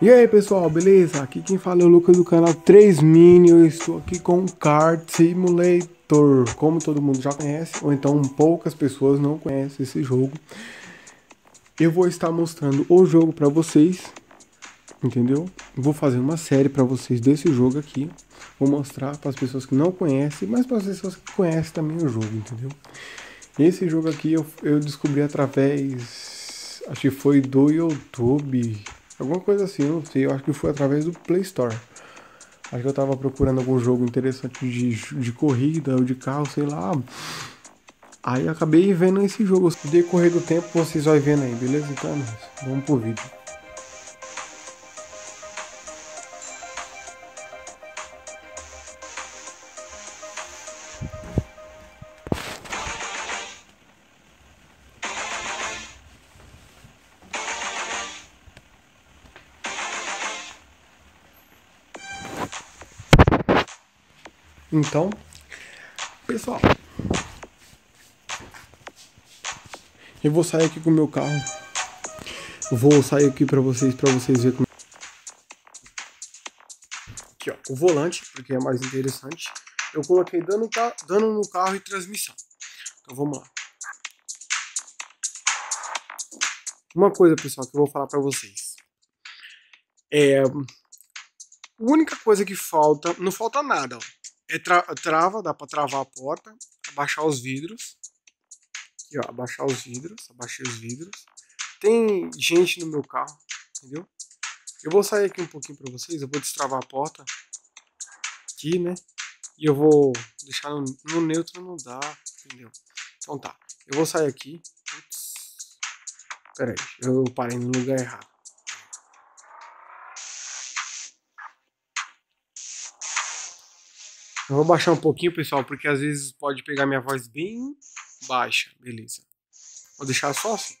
E aí pessoal, beleza? Aqui quem fala é o Lucas do canal 3 Mini, eu estou aqui com um Simulator, como todo mundo já conhece, ou então poucas pessoas não conhecem esse jogo. Eu vou estar mostrando o jogo para vocês, entendeu? Vou fazer uma série para vocês desse jogo aqui, vou mostrar para as pessoas que não conhecem, mas para as pessoas que conhecem também o jogo, entendeu? Esse jogo aqui eu, eu descobri através, acho que foi do YouTube, Alguma coisa assim, não sei. Eu acho que foi através do Play Store. Acho que eu tava procurando algum jogo interessante de, de corrida ou de carro, sei lá. Aí acabei vendo esse jogo. No decorrer do tempo vocês vão vendo aí, beleza? Então, é vamos pro vídeo. Então, pessoal, eu vou sair aqui com o meu carro. Vou sair aqui para vocês, para vocês verem como é é. Aqui, ó, o volante, porque é mais interessante. Eu coloquei dano, dano no carro e transmissão. Então vamos lá. Uma coisa, pessoal, que eu vou falar para vocês. É, a única coisa que falta, não falta nada, ó é tra trava, dá para travar a porta, abaixar os vidros. Aqui, ó, abaixar os vidros, abaixei os vidros. Tem gente no meu carro, entendeu? Eu vou sair aqui um pouquinho para vocês, eu vou destravar a porta aqui, né? E eu vou deixar no, no neutro, não dá, entendeu? Então tá, eu vou sair aqui. Putz. Pera aí, eu parei no lugar errado. Eu vou baixar um pouquinho, pessoal, porque às vezes pode pegar minha voz bem baixa. Beleza. Vou deixar só assim.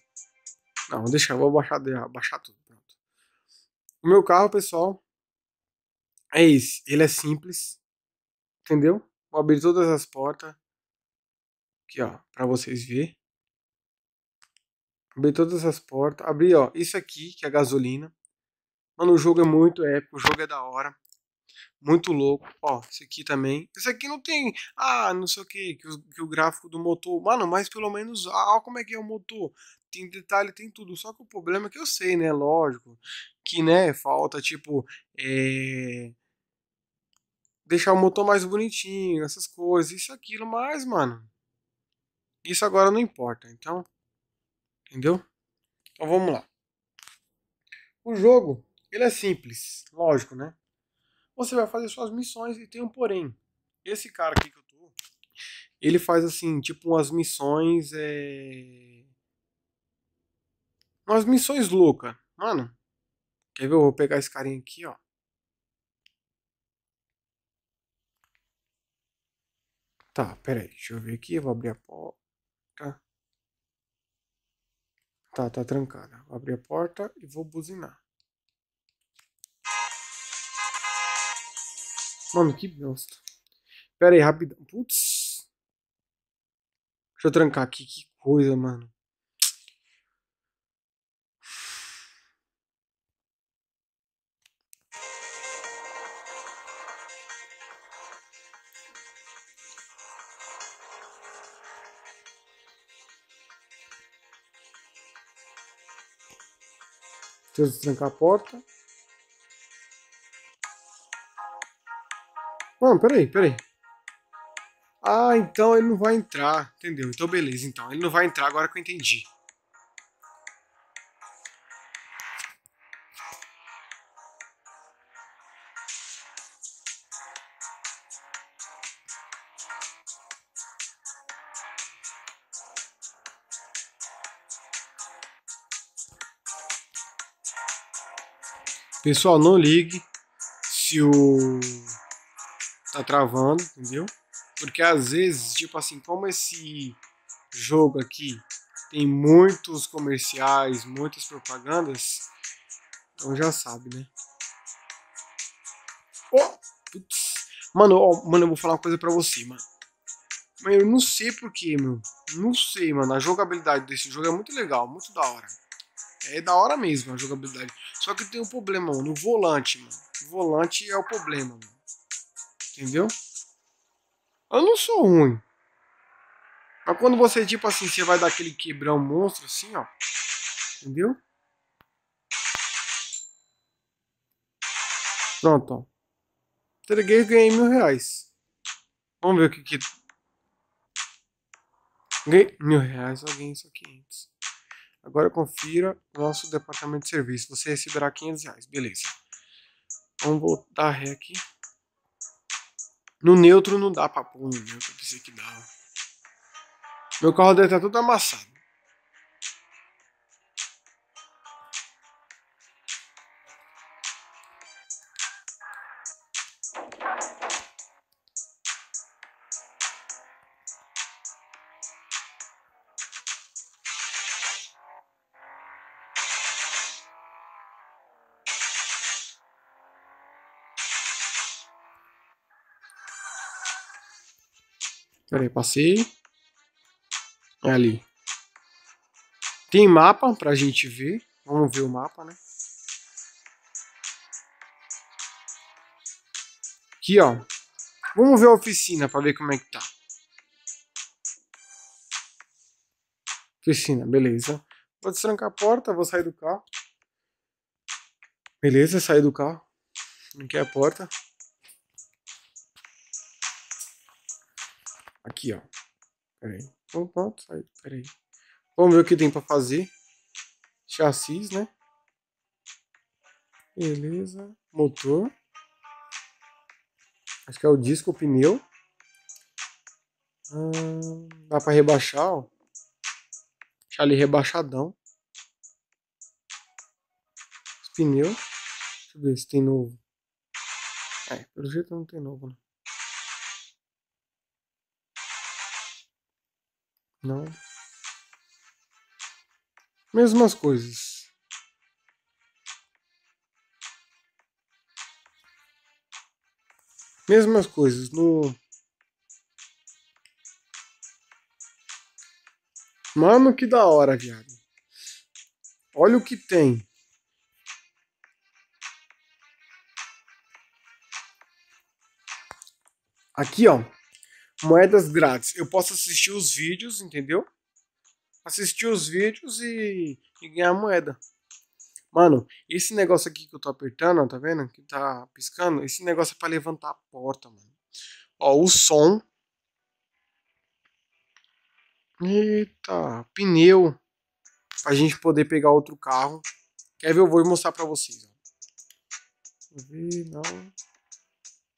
Não, vou deixar, vou baixar, baixar tudo. Pronto. O meu carro, pessoal, é esse. Ele é simples. Entendeu? Vou abrir todas as portas. Aqui, ó, pra vocês verem. Abrir todas as portas. Abrir, ó, isso aqui, que é a gasolina. Mano, o jogo é muito épico, o jogo é da hora muito louco. Ó, esse aqui também. Esse aqui não tem, ah, não sei o que, que o, que o gráfico do motor. Mano, mas pelo menos, ah, como é que é o motor? Tem detalhe, tem tudo. Só que o problema é que eu sei, né? Lógico, que, né, falta, tipo, é deixar o motor mais bonitinho, essas coisas, isso aquilo, mas, mano, isso agora não importa, então, entendeu? Então vamos lá. O jogo, ele é simples, lógico, né? Você vai fazer suas missões e tem um porém. Esse cara aqui que eu tô, ele faz assim, tipo umas missões. É... Umas missões loucas. Mano, quer ver? Eu vou pegar esse carinha aqui, ó. Tá, pera aí, deixa eu ver aqui, eu vou abrir a porta. Tá, tá trancada. Vou abrir a porta e vou buzinar. Mano, que bosta. Pera aí, rapidão. Putz. Deixa eu trancar aqui. Que coisa, mano. eu trancar a porta. Mano, peraí, peraí. Ah, então ele não vai entrar. Entendeu? Então beleza, então. Ele não vai entrar agora que eu entendi. Pessoal, não ligue se o tá travando, entendeu? Porque às vezes, tipo assim, como esse jogo aqui tem muitos comerciais, muitas propagandas, então já sabe, né? Oh, putz. Mano, mano, eu vou falar uma coisa pra você, mano. Mas eu não sei porquê, meu. Não sei, mano. A jogabilidade desse jogo é muito legal, muito da hora. É da hora mesmo a jogabilidade. Só que tem um problema, mano. O volante, mano. O volante é o problema, mano. Entendeu? Eu não sou ruim. Mas quando você, tipo assim, você vai dar aquele quebrão monstro assim, ó. Entendeu? Pronto, ó. Entreguei e ganhei mil reais. Vamos ver o que que... Ganhei mil reais, alguém ganhei só 500. Agora confira nosso departamento de serviço. Você receberá 500 reais, beleza. Vamos voltar ré aqui. No neutro não dá pra pôr no neutro, eu pensei que dava. Meu carro deve estar todo amassado. passei. É ali. Tem mapa pra gente ver. Vamos ver o mapa, né? Aqui, ó. Vamos ver a oficina pra ver como é que tá. Oficina, beleza. Vou destrancar a porta, vou sair do carro. Beleza, saí do carro. Não a porta. Aqui, ó. Peraí. aí, Vamos ver o que tem pra fazer. Chassis, né? Beleza. Motor. Acho que é o disco, o pneu. Hum, dá pra rebaixar, ó. Deixar ele rebaixadão. Os pneus. Deixa eu ver se tem novo. É, pelo jeito não tem novo, né? Não. Mesmas coisas. Mesmas coisas no. Mano, que da hora, viado. Olha o que tem. Aqui, ó moedas grátis. Eu posso assistir os vídeos, entendeu? Assistir os vídeos e, e ganhar moeda. Mano, esse negócio aqui que eu tô apertando, tá vendo? Que tá piscando. Esse negócio é pra levantar a porta, mano. Ó, o som. Eita, pneu. Pra gente poder pegar outro carro. Quer ver? Eu vou mostrar pra vocês. Ó. Ver, não.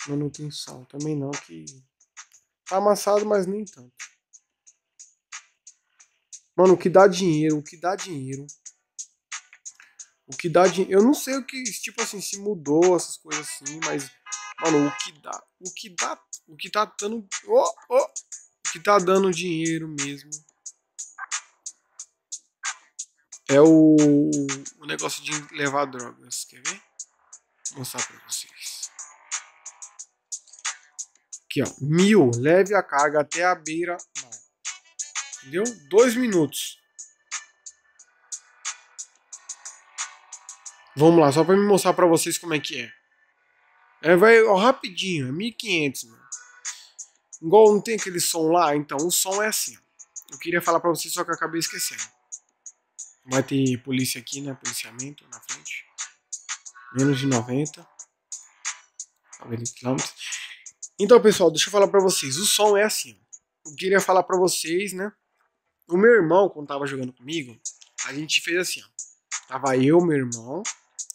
Manutenção. Também não que amassado, mas nem tanto. Mano, o que dá dinheiro, o que dá dinheiro. O que dá dinheiro. Eu não sei o que, tipo assim, se mudou essas coisas assim, mas. Mano, o que dá. O que dá. O que tá dando. Oh, oh, o que tá dando dinheiro mesmo. É o, o negócio de levar drogas. Quer ver? Vou mostrar pra vocês. Aqui, ó. Mil. Leve a carga até a beira. Entendeu? Dois minutos. Vamos lá, só para me mostrar para vocês como é que é. É, vai ó, rapidinho, 1500, é mano. Igual não tem aquele som lá, então o som é assim. Eu queria falar para vocês, só que eu acabei esquecendo. Vai ter polícia aqui, né? Policiamento na frente. Menos de 90. Tá quilômetros. Então, pessoal, deixa eu falar para vocês. O som é assim. Eu queria falar para vocês, né? O meu irmão, quando tava jogando comigo, a gente fez assim, ó. Tava eu, meu irmão,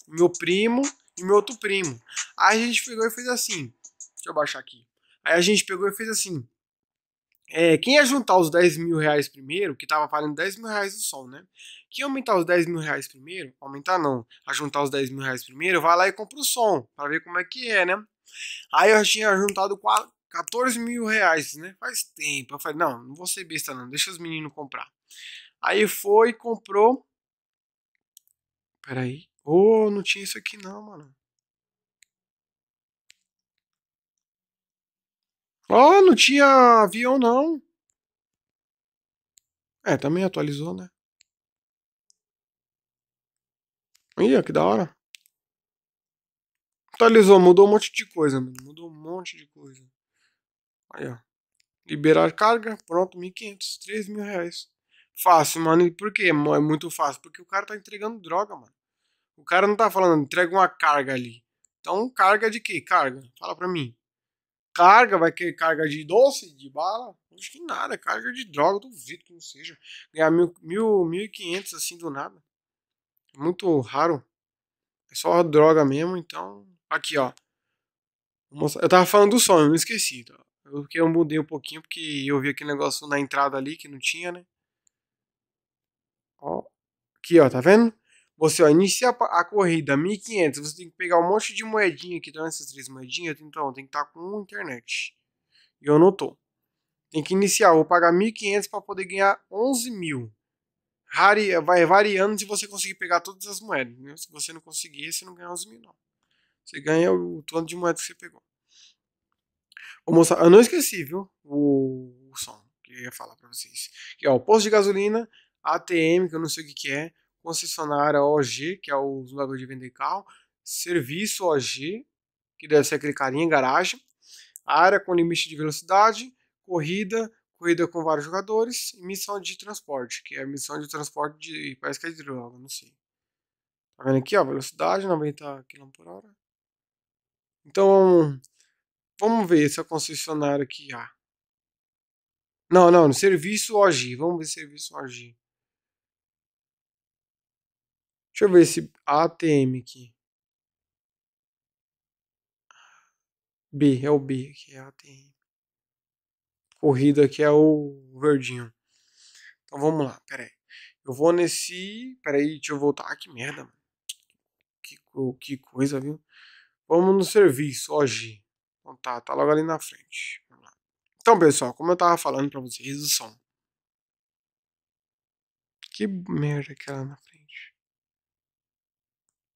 meu primo e meu outro primo. Aí a gente pegou e fez assim. Deixa eu baixar aqui. Aí a gente pegou e fez assim. É, quem ia juntar os 10 mil reais primeiro, que tava valendo 10 mil reais o som, né? Quem aumentar os 10 mil reais primeiro, aumentar não, a juntar os 10 mil reais primeiro, vai lá e compra o som, pra ver como é que é, né? Aí eu tinha juntado 14 mil reais, né? Faz tempo. Eu falei, não, não vou ser besta não, deixa os meninos comprar. Aí foi, comprou. Peraí. Ô, oh, não tinha isso aqui não, mano. Ó, oh, não tinha avião não. É, também atualizou, né? Ih, que da hora. Atualizou, mudou um monte de coisa, mano. Mudou um monte de coisa. Aí, ó. Liberar carga, pronto, 1.500, 3.000 mil reais. Fácil, mano. E por quê? É muito fácil. Porque o cara tá entregando droga, mano. O cara não tá falando, entrega uma carga ali. Então, carga de quê? Carga. Fala pra mim. Carga, vai querer carga de doce, de bala? Acho que nada, carga de droga, duvido que não seja. Ganhar mil, mil, mil e quinhentos assim do nada. muito raro. É só droga mesmo, então Aqui, ó. Eu tava falando do som, eu me esqueci. Tá? Eu, porque eu mudei um pouquinho, porque eu vi aquele negócio na entrada ali que não tinha, né? Ó. Aqui, ó, tá vendo? Você, ó, inicia a, a corrida 1500, você tem que pegar um monte de moedinha aqui, então essas três moedinhas, então tem que estar tá com internet. E eu não tô. Tem que iniciar, vou pagar 1500 para poder ganhar 11 mil. Vai variando se você conseguir pegar todas as moedas. Né? Se você não conseguir, você não ganha 11 mil, não. Você ganha o torno de moeda que você pegou. Vou mostrar. Eu não esqueci, viu? O, o som que eu ia falar pra vocês. é o posto de gasolina, ATM, que eu não sei o que, que é, concessionária OG, que é o lugar de vender carro, serviço OG, que deve ser aquele carinha, garagem, área com limite de velocidade, corrida, corrida com vários jogadores e missão de transporte, que é a missão de transporte de. parece que é de droga, não sei. Tá vendo aqui, ó? Velocidade, 90 km por hora. Então, vamos ver a concessionária aqui. há. Ah. Não, não, no serviço OG. Vamos ver serviço OG. Deixa eu ver esse ATM aqui. B, é o B aqui, é ATM. Corrida aqui é o verdinho. Então vamos lá, pera aí. Eu vou nesse. Pera aí, deixa eu voltar. Ah, que merda, mano. Que, que coisa, viu? Vamos no serviço, hoje. Então tá, tá logo ali na frente. Então, pessoal, como eu tava falando pra vocês, o som. Que merda que é lá na frente.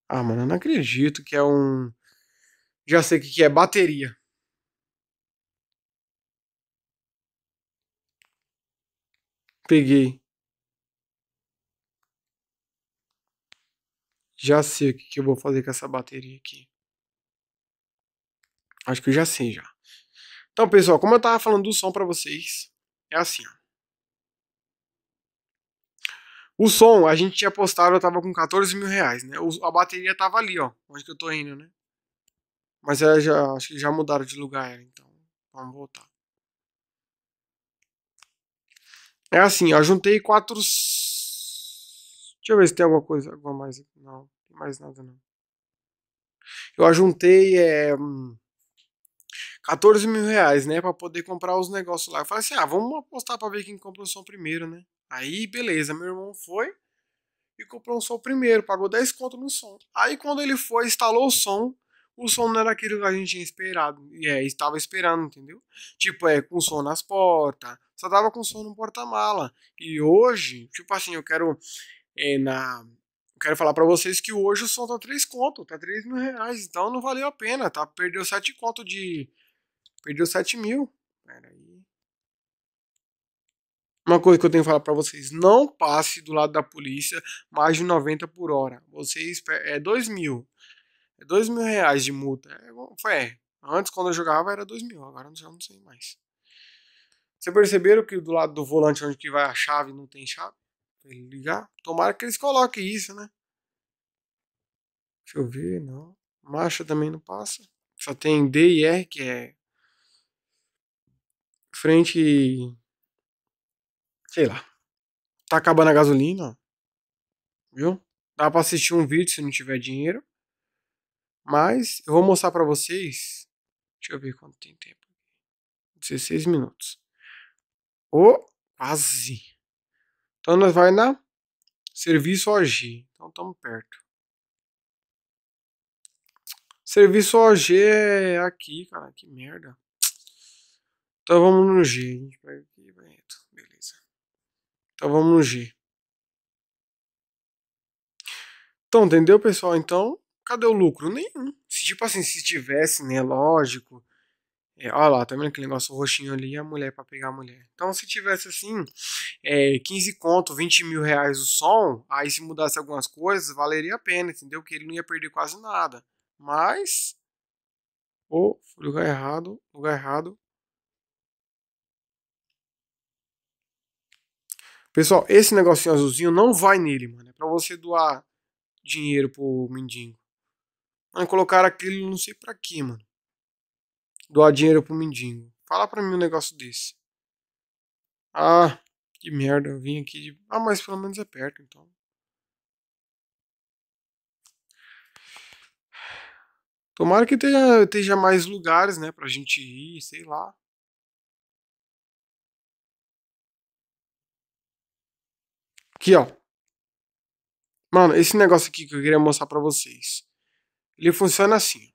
Ah, mano, eu não acredito que é um... Já sei o que, que é, bateria. Peguei. Já sei o que, que eu vou fazer com essa bateria aqui. Acho que eu já sei já. Então, pessoal, como eu tava falando do som para vocês, é assim, ó. O som, a gente tinha postado, eu tava com 14 mil reais, né? A bateria tava ali, ó. Onde que eu tô indo, né? Mas ela já, acho que já mudaram de lugar então. Vamos voltar. É assim, ó. Juntei quatro. Deixa eu ver se tem alguma coisa, alguma mais. Não, não tem mais nada, não. Eu ajuntei. É... 14 mil reais, né? Pra poder comprar os negócios lá. Eu falei assim: ah, vamos apostar pra ver quem compra o som primeiro, né? Aí, beleza, meu irmão foi e comprou um som primeiro, pagou 10 conto no som. Aí quando ele foi, instalou o som, o som não era aquilo que a gente tinha esperado. E é, estava esperando, entendeu? Tipo, é, com som nas portas, só tava com som no porta-mala. E hoje, tipo assim, eu quero. É, na, eu quero falar para vocês que hoje o som tá 3 conto, tá 3 mil reais, então não valeu a pena, tá? Perdeu 7 conto de, Perdeu 7 mil. Peraí. Uma coisa que eu tenho que falar para vocês: não passe do lado da polícia mais de 90 por hora. Vocês. É 2 mil. É 2 mil reais de multa. É, foi, é, Antes, quando eu jogava, era 2 mil. Agora já não sei mais. Vocês perceberam que do lado do volante, onde que vai a chave, não tem chave? Pra ele ligar? Tomara que eles coloquem isso, né? Deixa eu ver, não. Marcha também não passa. Só tem D e R, que é frente. Sei lá. Tá acabando a gasolina, viu? Dá pra assistir um vídeo se não tiver dinheiro. Mas eu vou mostrar pra vocês. Deixa eu ver quanto tem tempo. 16 minutos. Ô, oh, quase. Então nós vai na serviço OG. Então estamos perto. Serviço OG é aqui, cara. Que merda. Então vamos no G. Então, beleza. Então vamos no G. Então, entendeu, pessoal? Então, cadê o lucro? Nenhum. Se, tipo assim, se tivesse, né? Lógico. É, olha lá, tá vendo aquele negócio roxinho ali? A mulher para pegar a mulher. Então, se tivesse assim, é, 15 conto, 20 mil reais o som, aí se mudasse algumas coisas, valeria a pena, entendeu? Que ele não ia perder quase nada. Mas. Ô, oh, lugar errado, lugar errado, Pessoal, esse negocinho azulzinho não vai nele, mano. É pra você doar dinheiro pro mendigo. Mano, colocaram aquilo não sei pra quê, mano. Doar dinheiro pro mendigo. Fala pra mim um negócio desse. Ah, que merda. Eu vim aqui de... Ah, mas pelo menos é perto, então. Tomara que tenha, tenha mais lugares, né, pra gente ir, sei lá. Aqui, ó. Mano, esse negócio aqui que eu queria mostrar pra vocês. Ele funciona assim.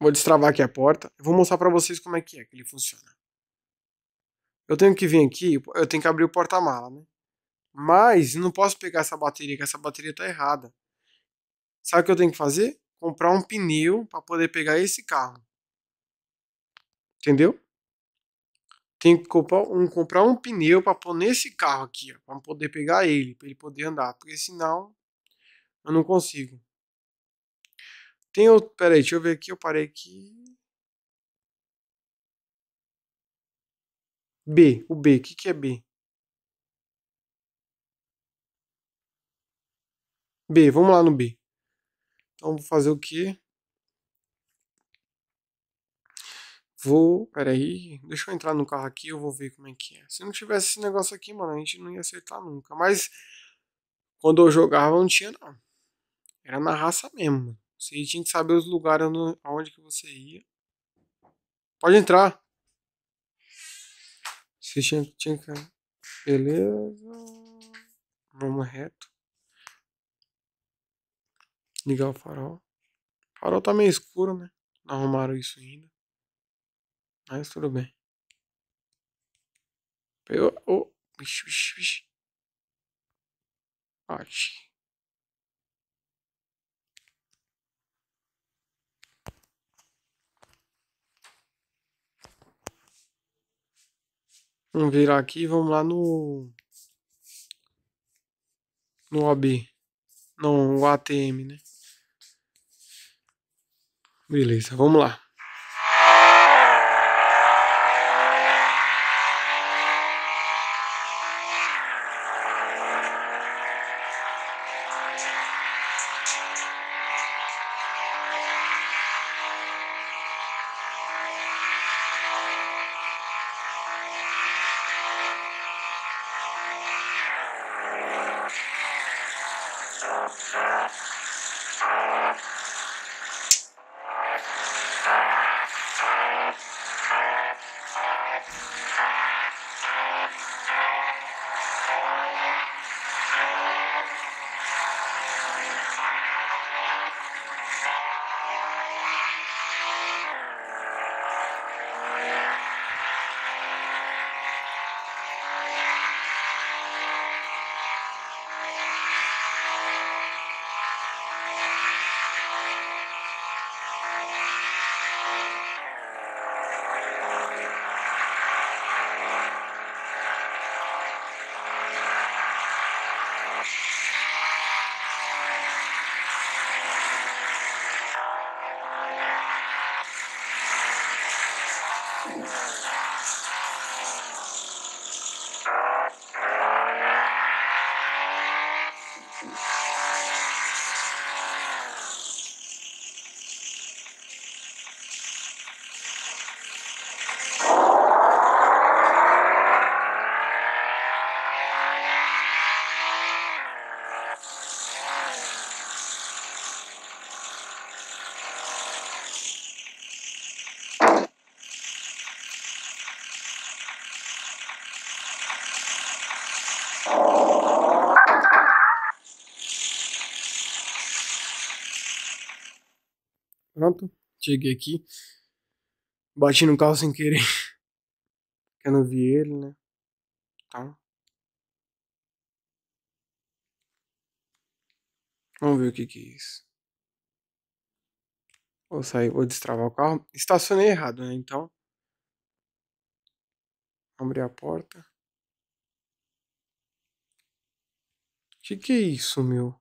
Vou destravar aqui a porta. Vou mostrar pra vocês como é que é que ele funciona. Eu tenho que vir aqui, eu tenho que abrir o porta-mala, né? Mas não posso pegar essa bateria, que essa bateria tá errada. Sabe o que eu tenho que fazer? Comprar um pneu para poder pegar esse carro. Entendeu? tem que comprar um, comprar um pneu para pôr nesse carro aqui, para poder pegar ele, para ele poder andar, porque senão eu não consigo. Tem outro, peraí, deixa eu ver aqui, eu parei aqui. B, o B, o que, que é B? B, vamos lá no B. Então vou fazer o que? Vou, peraí, deixa eu entrar no carro aqui, eu vou ver como é que é. Se não tivesse esse negócio aqui, mano, a gente não ia acertar nunca. Mas quando eu jogava não tinha não. Era na raça mesmo. Você tinha que saber os lugares aonde que você ia. Pode entrar. Você tinha, tinha que... Beleza. Vamos reto. Ligar o farol. O farol tá meio escuro, né? Não arrumaram isso ainda. Mas tudo bem. Pegou. Oh, vixi, vixe, vixi. Ótimo. Vamos virar aqui e vamos lá no. No OB. Não, o ATM, né? Beleza, vamos lá. Pronto, cheguei aqui. Bati no carro sem querer. Eu não vi ele, né? Então. Vamos ver o que que é isso. Vou sair, vou destravar o carro. Estacionei errado, né? Então. Abri a porta. Que que é isso, meu?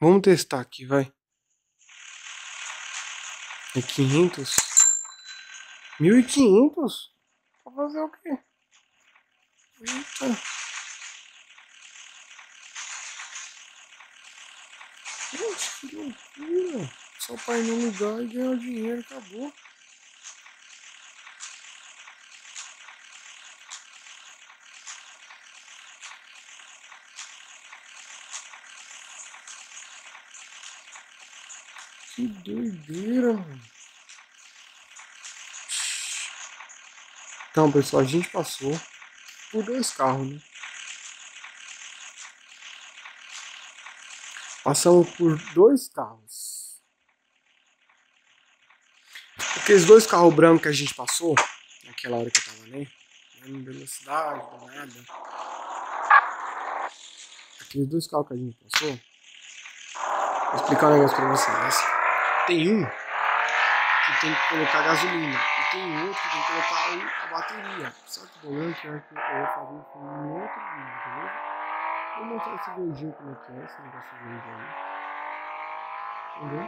Vamos testar aqui, vai. E quinhentos? Mil e quinhentos? Pra fazer o quê? Eita. Gente, que loucura. Só o pai não me dá e ganhar dinheiro, acabou. Que doideira, mano. Então, pessoal, a gente passou por dois carros, né? Passamos por dois carros. Aqueles dois carros brancos que a gente passou, naquela hora que eu tava né? ali, Em velocidade, nada. Aqueles dois carros que a gente passou. Vou explicar um negócio pra vocês. Tem um que tem que colocar gasolina e tem outro que tem que colocar a bateria. Só que é o é que eu vou fazer isso em outro vídeo, beleza? Tá vou mostrar esse verdinho como é que é, esse negócio verde aí. Entendeu?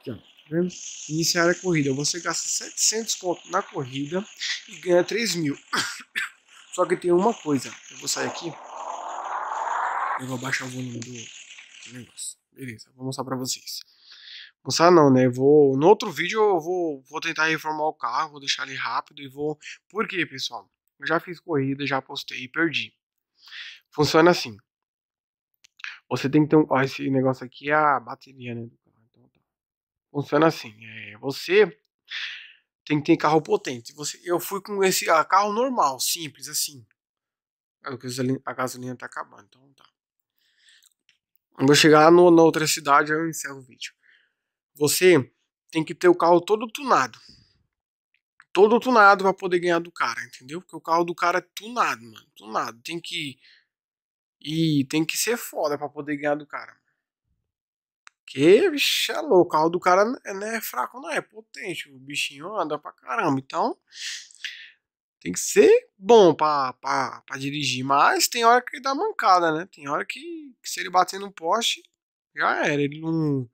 Aqui, ó. Tá vendo? Iniciar a corrida. Você gasta 700 conto na corrida e ganha 3 mil. Só que tem uma coisa. Eu vou sair aqui. Eu vou baixar o volume do negócio. Beleza, vou mostrar pra vocês. Mostrar não, né? Vou, no outro vídeo eu vou, vou tentar reformar o carro, vou deixar ele rápido e vou... Por quê, pessoal? Eu já fiz corrida, já postei e perdi. Funciona assim. Você tem que ter um... Ó, esse negócio aqui é a bateria, né? Então tá. Funciona assim. É, você tem que ter carro potente. Você, eu fui com esse ah, carro normal, simples, assim. A gasolina, a gasolina tá acabando, então tá. Vou chegar no, na outra cidade e eu encerro o vídeo. Você tem que ter o carro todo tunado. Todo tunado para poder ganhar do cara, entendeu? Porque o carro do cara é tunado, mano. Tunado. Tem que. E tem que ser foda para poder ganhar do cara. Porque, bicho, é louco. O carro do cara é, não né, é fraco, não. É potente. O bichinho anda pra caramba. Então, tem que ser bom pra, dirigir, mas tem hora que ele dá mancada, né? Tem hora que, que se ele bater no poste, já era. Ele não.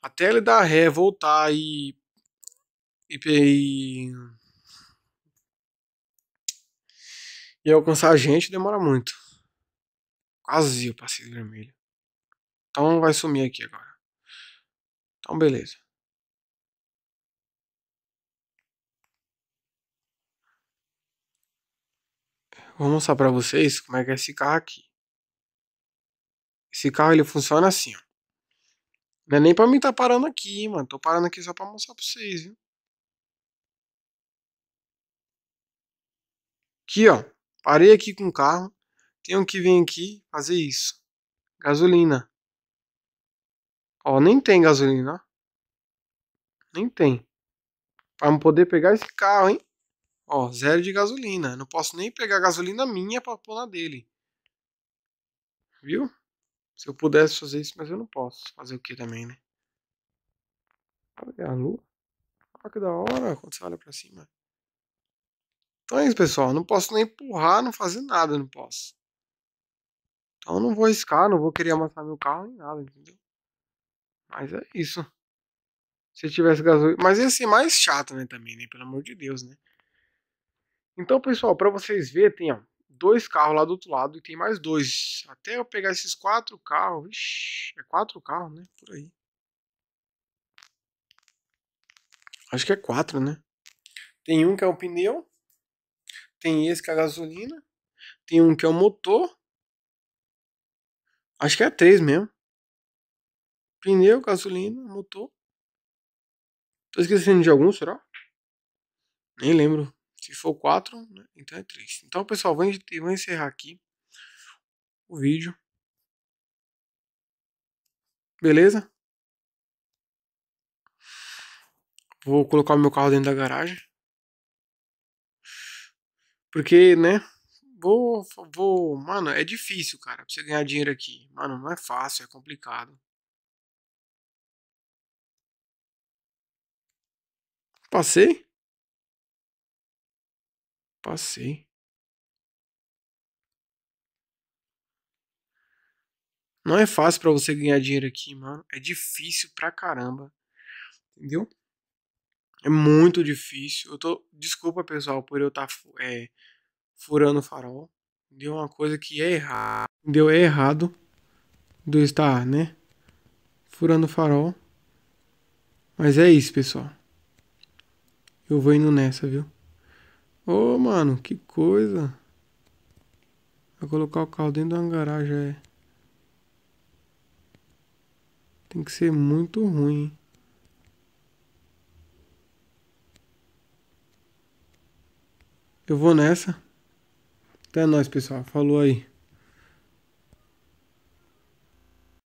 Até ele dar ré, voltar e. e. e, e alcançar a gente demora muito. Quase o passeio vermelho. Então vai sumir aqui agora. Então beleza. Vou mostrar para vocês como é que é esse carro aqui. Esse carro ele funciona assim, ó. Não é nem pra mim tá parando aqui, mano. Tô parando aqui só pra mostrar pra vocês, viu? Aqui, ó. Parei aqui com o carro. Tenho que vir aqui fazer isso. Gasolina. Ó, nem tem gasolina, ó. Nem tem. Pra poder pegar esse carro, hein? Ó, zero de gasolina. Não posso nem pegar gasolina minha para pôr na dele. Viu? Se eu pudesse fazer isso, mas eu não posso. Fazer o que também, né? Olha a lua. Olha que da hora quando você olha pra cima. Então é isso, pessoal. Não posso nem empurrar, não fazer nada, não posso. Então não vou riscar, não vou querer amassar meu carro nem nada, entendeu? Mas é isso. Se tivesse gasolina. Mas ia ser mais chato, né, também, né? Pelo amor de Deus, né? Então, pessoal, para vocês verem, tem ó, dois carros lá do outro lado e tem mais dois. Até eu pegar esses quatro carros. Ixi, é quatro carros, né? Por aí. Acho que é quatro, né? Tem um que é o pneu. Tem esse que é a gasolina. Tem um que é o motor. Acho que é três mesmo. Pneu, gasolina, motor. Tô esquecendo de algum, será? Nem lembro. Se for 4, né, então é 3. Então, pessoal, vou, vou encerrar aqui o vídeo. Beleza? Vou colocar o meu carro dentro da garagem. Porque, né? Vou, vou. Mano, é difícil, cara, pra você ganhar dinheiro aqui. Mano, não é fácil, é complicado. Passei? Passei. Não é fácil para você ganhar dinheiro aqui, mano. É difícil pra caramba. Entendeu? É muito difícil. Eu tô. Desculpa, pessoal, por eu estar tá, é, furando o farol. Deu uma coisa que é errado. Deu é errado do estar, né? Furando o farol. Mas é isso, pessoal. Eu vou indo nessa, viu? Ô, oh, mano, que coisa. Vai colocar o carro dentro de uma garagem, é. Tem que ser muito ruim. Eu vou nessa. Até nós, pessoal. Falou aí.